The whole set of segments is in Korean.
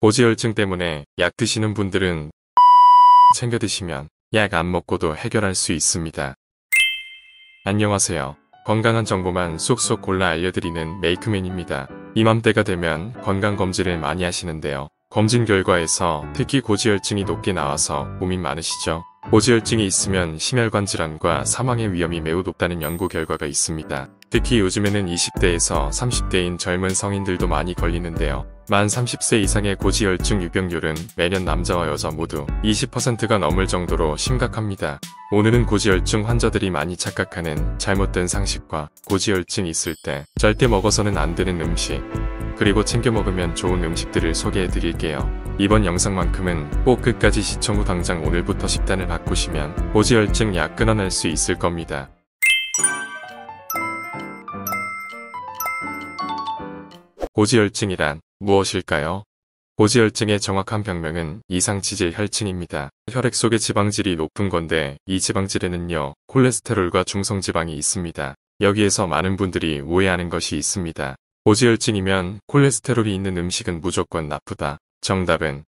고지혈증 때문에 약 드시는 분들은 챙겨 드시면 약 안 먹고도 해결할 수 있습니다. 안녕하세요. 건강한 정보만 쏙쏙 골라 알려드리는 메이크맨입니다. 이맘때가 되면 건강검진을 많이 하시는데요. 검진 결과에서 특히 고지혈증이 높게 나와서 고민 많으시죠? 고지혈증이 있으면 심혈관 질환과 사망의 위험이 매우 높다는 연구 결과가 있습니다. 특히 요즘에는 20대에서 30대인 젊은 성인들도 많이 걸리는데요. 만 30세 이상의 고지혈증 유병률은 매년 남자와 여자 모두 20%가 넘을 정도로 심각합니다. 오늘은 고지혈증 환자들이 많이 착각하는 잘못된 상식과 고지혈증 있을 때 절대 먹어서는 안 되는 음식, 그리고 챙겨 먹으면 좋은 음식들을 소개해 드릴게요. 이번 영상만큼은 꼭 끝까지 시청 후 당장 오늘부터 식단을 바꾸시면 고지혈증 약 끊어낼 수 있을 겁니다. 고지혈증이란 무엇일까요? 고지혈증의 정확한 병명은 이상지질 혈증입니다. 혈액 속의 지방질이 높은 건데 이 지방질에는요 콜레스테롤과 중성지방이 있습니다. 여기에서 많은 분들이 오해하는 것이 있습니다. 고지혈증이면 콜레스테롤이 있는 음식은 무조건 나쁘다. 정답은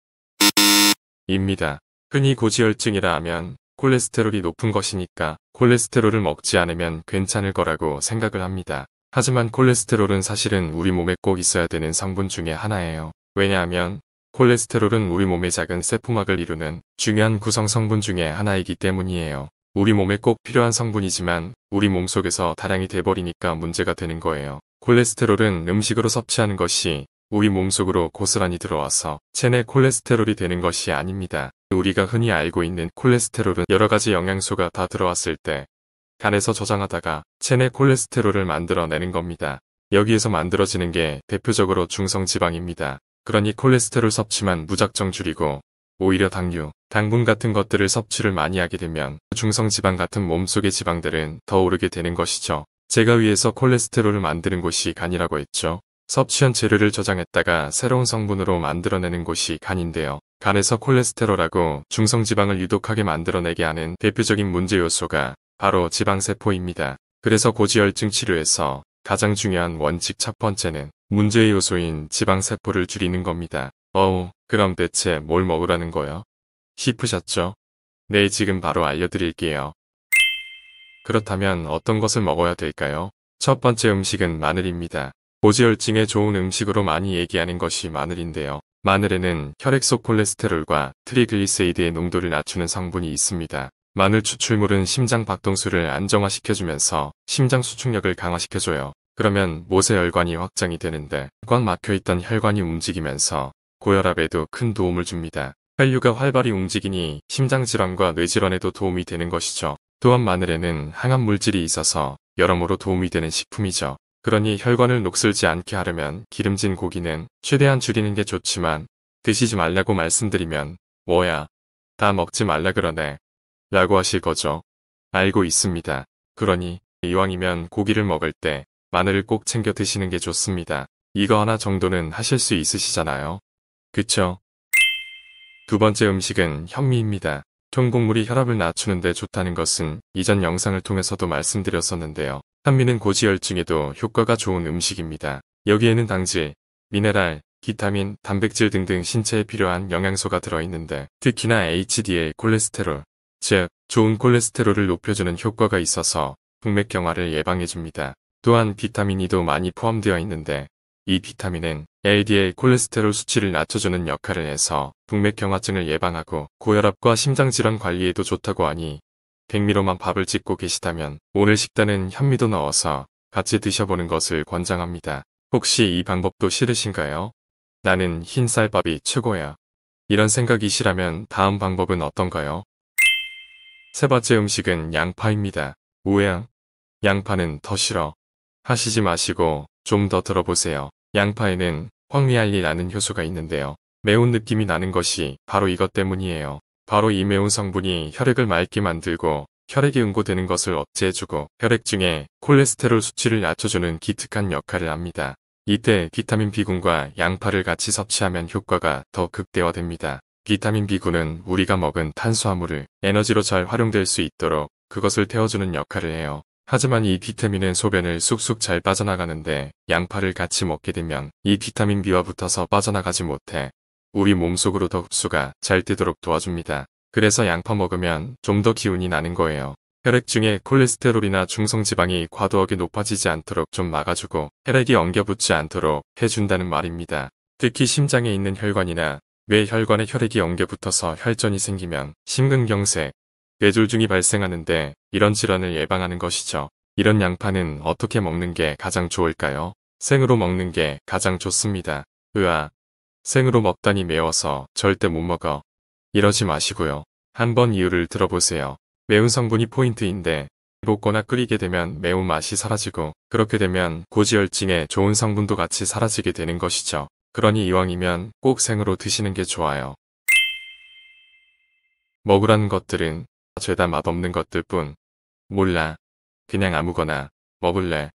입니다. 흔히 고지혈증이라 하면 콜레스테롤이 높은 것이니까 콜레스테롤을 먹지 않으면 괜찮을 거라고 생각을 합니다. 하지만 콜레스테롤은 사실은 우리 몸에 꼭 있어야 되는 성분 중에 하나예요. 왜냐하면 콜레스테롤은 우리 몸의 작은 세포막을 이루는 중요한 구성 성분 중에 하나이기 때문이에요. 우리 몸에 꼭 필요한 성분이지만 우리 몸 속에서 다량이 돼버리니까 문제가 되는 거예요. 콜레스테롤은 음식으로 섭취하는 것이 우리 몸속으로 고스란히 들어와서 체내 콜레스테롤이 되는 것이 아닙니다. 우리가 흔히 알고 있는 콜레스테롤은 여러가지 영양소가 다 들어왔을 때 간에서 저장하다가 체내 콜레스테롤을 만들어내는 겁니다. 여기에서 만들어지는 게 대표적으로 중성지방입니다. 그러니 콜레스테롤 섭취만 무작정 줄이고 오히려 당류, 당분 같은 것들을 섭취를 많이 하게 되면 중성지방 같은 몸속의 지방들은 더 오르게 되는 것이죠. 제가 위에서 콜레스테롤을 만드는 곳이 간이라고 했죠. 섭취한 재료를 저장했다가 새로운 성분으로 만들어내는 곳이 간인데요. 간에서 콜레스테롤하고 중성지방을 유독하게 만들어내게 하는 대표적인 문제 요소가 바로 지방세포입니다. 그래서 고지혈증 치료에서 가장 중요한 원칙 첫 번째는 문제의 요소인 지방세포를 줄이는 겁니다. 어우, 그럼 대체 뭘 먹으라는 거요? 싶으셨죠? 네, 지금 바로 알려드릴게요. 그렇다면 어떤 것을 먹어야 될까요? 첫 번째 음식은 마늘입니다. 고지혈증에 좋은 음식으로 많이 얘기하는 것이 마늘인데요. 마늘에는 혈액 속 콜레스테롤과 트리글리세이드의 농도를 낮추는 성분이 있습니다. 마늘 추출물은 심장 박동수를 안정화시켜주면서 심장 수축력을 강화시켜줘요. 그러면 모세혈관이 확장이 되는데 꽉 막혀있던 혈관이 움직이면서 고혈압에도 큰 도움을 줍니다. 혈류가 활발히 움직이니 심장질환과 뇌질환에도 도움이 되는 것이죠. 또한 마늘에는 항암 물질이 있어서 여러모로 도움이 되는 식품이죠. 그러니 혈관을 녹슬지 않게 하려면 기름진 고기는 최대한 줄이는 게 좋지만 드시지 말라고 말씀드리면 뭐야 다 먹지 말라 그러네 라고 하실 거죠. 알고 있습니다. 그러니 이왕이면 고기를 먹을 때 마늘을 꼭 챙겨 드시는 게 좋습니다. 이거 하나 정도는 하실 수 있으시잖아요. 그쵸? 두 번째 음식은 현미입니다. 통곡물이 혈압을 낮추는데 좋다는 것은 이전 영상을 통해서도 말씀드렸었는데요. 산미는 고지혈증에도 효과가 좋은 음식입니다. 여기에는 당질, 미네랄, 비타민, 단백질 등등 신체에 필요한 영양소가 들어있는데 특히나 HDL 콜레스테롤, 즉 좋은 콜레스테롤을 높여주는 효과가 있어서 동맥경화를 예방해줍니다. 또한 비타민 E도 많이 포함되어 있는데 이 비타민은 LDL 콜레스테롤 수치를 낮춰주는 역할을 해서 동맥경화증을 예방하고 고혈압과 심장질환 관리에도 좋다고 하니 백미로만 밥을 짓고 계시다면 오늘 식단은 현미도 넣어서 같이 드셔보는 것을 권장합니다. 혹시 이 방법도 싫으신가요? 나는 흰쌀밥이 최고야. 이런 생각이시라면 다음 방법은 어떤가요? 세 번째 음식은 양파입니다. 우양. 양파는 더 싫어. 하시지 마시고 좀 더 들어보세요. 양파에는 황미알리라는 효소가 있는데요. 매운 느낌이 나는 것이 바로 이것 때문이에요. 바로 이 매운 성분이 혈액을 맑게 만들고 혈액이 응고되는 것을 억제해주고 혈액 중에 콜레스테롤 수치를 낮춰주는 기특한 역할을 합니다. 이때 비타민 B군과 양파를 같이 섭취하면 효과가 더 극대화됩니다. 비타민 B군은 우리가 먹은 탄수화물을 에너지로 잘 활용될 수 있도록 그것을 태워주는 역할을 해요. 하지만 이 비타민은 소변을 쑥쑥 잘 빠져나가는데 양파를 같이 먹게 되면 이 비타민 B와 붙어서 빠져나가지 못해 우리 몸속으로 더 흡수가 잘 되도록 도와줍니다. 그래서 양파 먹으면 좀 더 기운이 나는 거예요. 혈액 중에 콜레스테롤이나 중성지방이 과도하게 높아지지 않도록 좀 막아주고 혈액이 엉겨붙지 않도록 해준다는 말입니다. 특히 심장에 있는 혈관이나 뇌혈관에 혈액이 엉겨붙어서 혈전이 생기면 심근경색, 뇌졸중이 발생하는데 이런 질환을 예방하는 것이죠. 이런 양파는 어떻게 먹는 게 가장 좋을까요? 생으로 먹는 게 가장 좋습니다. 으아, 생으로 먹다니 매워서 절대 못 먹어. 이러지 마시고요. 한번 이유를 들어보세요. 매운 성분이 포인트인데 볶거나 끓이게 되면 매운맛이 사라지고 그렇게 되면 고지혈증에 좋은 성분도 같이 사라지게 되는 것이죠. 그러니 이왕이면 꼭 생으로 드시는 게 좋아요. 먹으라는 것들은 죄다 맛없는 것들뿐 몰라 그냥 아무거나 먹을래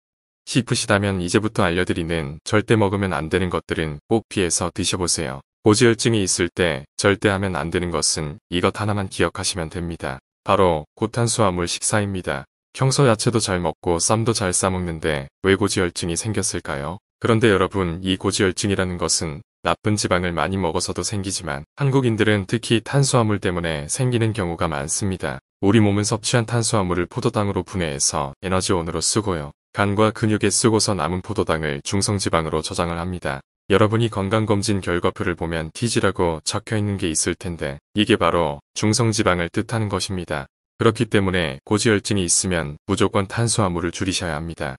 싶으시다면 이제부터 알려드리는 절대 먹으면 안 되는 것들은 꼭 피해서 드셔보세요. 고지혈증이 있을 때 절대 하면 안 되는 것은 이것 하나만 기억하시면 됩니다. 바로 고탄수화물 식사입니다. 평소 야채도 잘 먹고 쌈도 잘 싸먹는데 왜 고지혈증이 생겼을까요? 그런데 여러분 이 고지혈증이라는 것은 나쁜 지방을 많이 먹어서도 생기지만 한국인들은 특히 탄수화물 때문에 생기는 경우가 많습니다. 우리 몸은 섭취한 탄수화물을 포도당으로 분해해서 에너지원으로 쓰고요. 간과 근육에 쓰고서 남은 포도당을 중성지방으로 저장을 합니다. 여러분이 건강검진 결과표를 보면 TG라고 적혀있는 게 있을 텐데 이게 바로 중성지방을 뜻하는 것입니다. 그렇기 때문에 고지혈증이 있으면 무조건 탄수화물을 줄이셔야 합니다.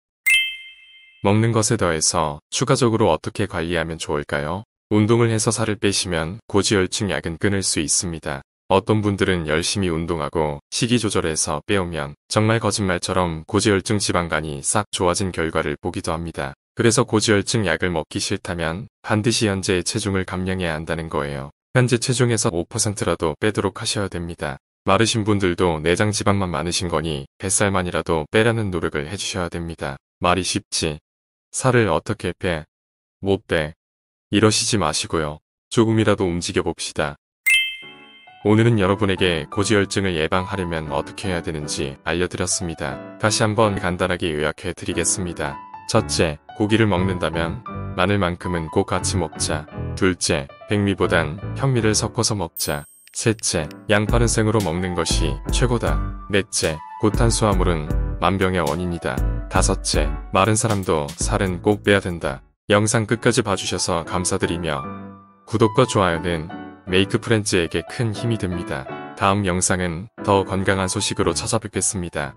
먹는 것에 더해서 추가적으로 어떻게 관리하면 좋을까요? 운동을 해서 살을 빼시면 고지혈증 약은 끊을 수 있습니다. 어떤 분들은 열심히 운동하고 식이 조절해서 빼오면 정말 거짓말처럼 고지혈증 지방간이 싹 좋아진 결과를 보기도 합니다. 그래서 고지혈증 약을 먹기 싫다면 반드시 현재의 체중을 감량해야 한다는 거예요. 현재 체중에서 5%라도 빼도록 하셔야 됩니다. 마르신 분들도 내장 지방만 많으신 거니 뱃살만이라도 빼라는 노력을 해주셔야 됩니다. 말이 쉽지. 살을 어떻게 빼? 못 빼. 이러시지 마시고요. 조금이라도 움직여 봅시다. 오늘은 여러분에게 고지혈증을 예방하려면 어떻게 해야 되는지 알려드렸습니다. 다시 한번 간단하게 요약해 드리겠습니다. 첫째, 고기를 먹는다면 마늘만큼은 꼭 같이 먹자. 둘째, 백미보단 현미를 섞어서 먹자. 셋째, 양파는 생으로 먹는 것이 최고다. 넷째, 고탄수화물은 만병의 원인이다. 다섯째, 마른 사람도 살은 꼭 빼야 된다. 영상 끝까지 봐주셔서 감사드리며 구독과 좋아요는 메이크 프렌즈에게 큰 힘이 됩니다. 다음 영상은 더 건강한 소식으로 찾아뵙겠습니다.